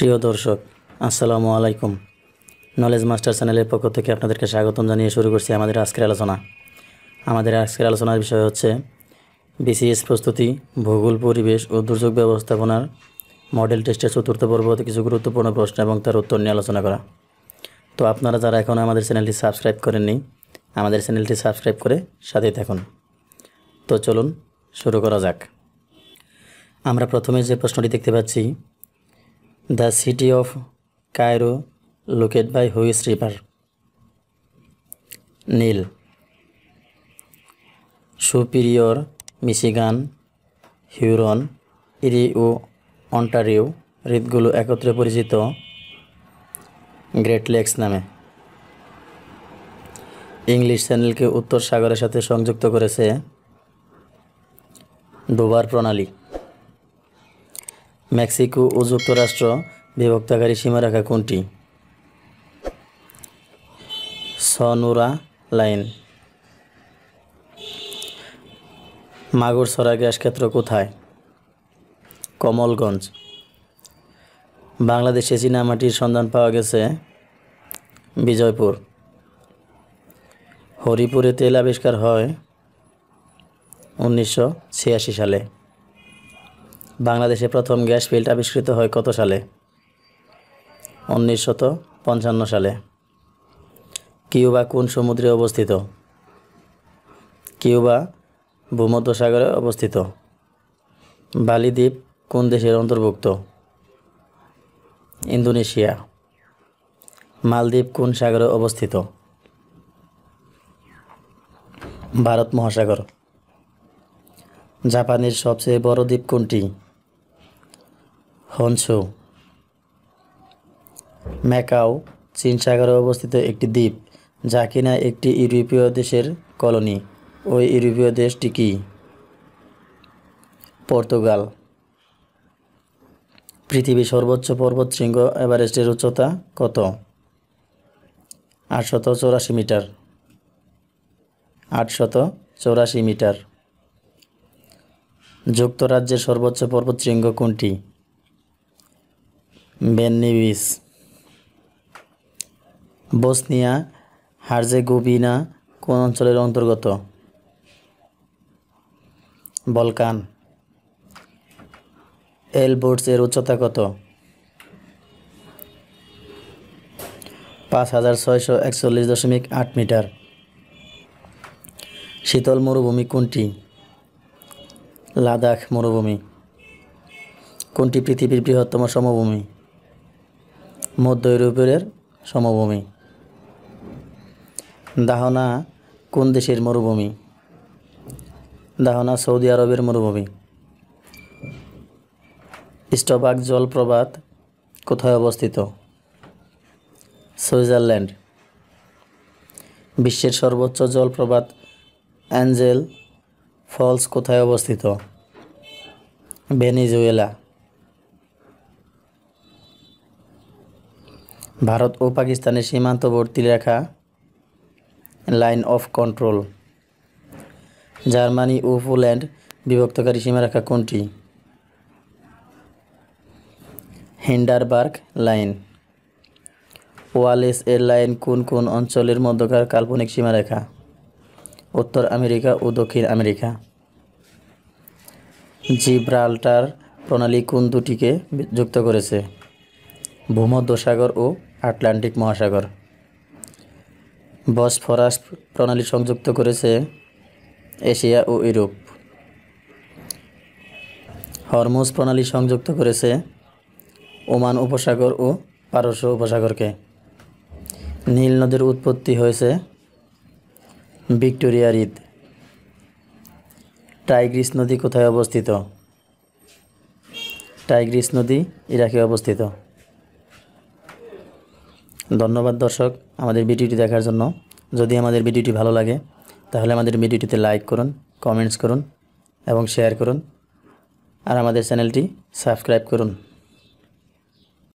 প্রিয় দর্শক আসসালামু আলাইকুম নলেজ মাস্টার চ্যানেলের পক্ষ থেকে আপনাদেরকে স্বাগতম জানিয়ে শুরু করছি আমাদের আজকের আলোচনা আমাদের আজকের আলোচনার বিষয় হচ্ছে বিসিএস প্রস্তুতি ভূগোল পরিবেশ ও দুর্যোগ ব্যবস্থাপনার মডেল টেস্টের চতুর্থ পর্ব কিছু গুরুত্বপূর্ণ প্রশ্ন এবং তার উত্তর নিয়ে আলোচনা করা তো আপনারা যারা এখনও আমাদের চ্যানেলটি সাবস্ক্রাইব করেননি আমাদের চ্যানেলটি সাবস্ক্রাইব করে সাথেই থাকুন তো চলুন শুরু করা যাক আমরা প্রথমে যে প্রশ্নটি দেখতে পাচ্ছি the city of Cairo locate by which river Nile Superior Michigan Huron Erie ও অন্টারিও হৃদগুলো একত্রে পরিচিত গ্রেট লেকস নামে ইংলিশ চ্যানেলকে উত্তর সাগরের সাথে সংযুক্ত করেছে ডোবার প্রণালী মেক্সিকো ও যুক্তরাষ্ট্র বিভক্তকারী সীমারেখা কোনটি সনুরা লাইন সরা গ্যাস ক্ষেত্র কোথায় কমলগঞ্জ বাংলাদেশে চীনামাটির সন্ধান পাওয়া গেছে বিজয়পুর হরিপুরে তেল আবিষ্কার হয় উনিশশো সালে বাংলাদেশে প্রথম গ্যাস ফিল্ড আবিষ্কৃত হয় কত সালে উনিশ পঞ্চান্ন সালে কিউবা কোন সমুদ্রে অবস্থিত কিউবা ভূমধ্যসাগরে অবস্থিত বালিদ্বীপ কোন দেশের অন্তর্ভুক্ত ইন্দোনেশিয়া মালদ্বীপ কোন সাগরে অবস্থিত ভারত মহাসাগর জাপানের সবচেয়ে বড় দ্বীপ কোনটি হনসু ম্যাকাও চীন সাগরে অবস্থিত একটি দ্বীপ যা কিনা একটি ইউরোপীয় দেশের কলোনি ওই ইউরোপীয় দেশটি কি পর্তুগাল পৃথিবীর সর্বোচ্চ পর্বত শৃঙ্গ এভারেস্টের উচ্চতা কত আটশত চৌরাশি মিটার আটশত চৌরাশি মিটার যুক্তরাজ্যের সর্বোচ্চ পর্বত শৃঙ্গ কোনটি বেননিভিস বসনিয়া হার্জেগোভিনা কোন অঞ্চলের অন্তর্গত বলকান এলবোর্ডস এর উচ্চতা কত পাঁচ হাজার ছয়শো একচল্লিশ দশমিক আট মিটার শীতল মরুভূমি কোনটি লাদাখ মরুভূমি কোনটি পৃথিবীর বৃহত্তম সমভূমি মধ্য ইউরোপের সমভূমি দাহনা কোন দেশের মরুভূমি দাহনা সৌদি আরবের মরুভূমি স্টবাক জলপ্রপাত কোথায় অবস্থিত সুইজারল্যান্ড বিশ্বের সর্বোচ্চ জলপ্রপাত অ্যাঞ্জেল ফলস কোথায় অবস্থিত ভেনিজুয়েলা ভারত ও পাকিস্তানের সীমান্তবর্তী রেখা লাইন অফ কন্ট্রোল জার্মানি ও পোল্যান্ড বিভক্তকারী সীমারেখা কোনটি হিন্ডারবার্গ লাইন ওয়ালেস এর লাইন কোন কোন অঞ্চলের মধ্যকার কাল্পনিক সীমারেখা উত্তর আমেরিকা ও দক্ষিণ আমেরিকা জিব্রাল্টার প্রণালী কোন দুটিকে যুক্ত করেছে ভূমধ্যসাগর ও আটলান্টিক মহাসাগর বসফরাস প্রণালী সংযুক্ত করেছে এশিয়া ও ইউরোপ হরমোজ প্রণালী সংযুক্ত করেছে ওমান উপসাগর ও পারস্য উপসাগরকে নীল নদীর উৎপত্তি হয়েছে ভিক্টোরিয়া হ্রদ টাইগ্রিস নদী কোথায় অবস্থিত টাইগ্রিস নদী ইরাকে অবস্থিত ধন্যবাদ দর্শক আমাদের ভিডিওটি দেখার জন্য যদি আমাদের ভিডিওটি ভালো লাগে তাহলে আমাদের ভিডিওটিতে লাইক করুন কমেন্টস করুন এবং শেয়ার করুন আর আমাদের চ্যানেলটি সাবস্ক্রাইব করুন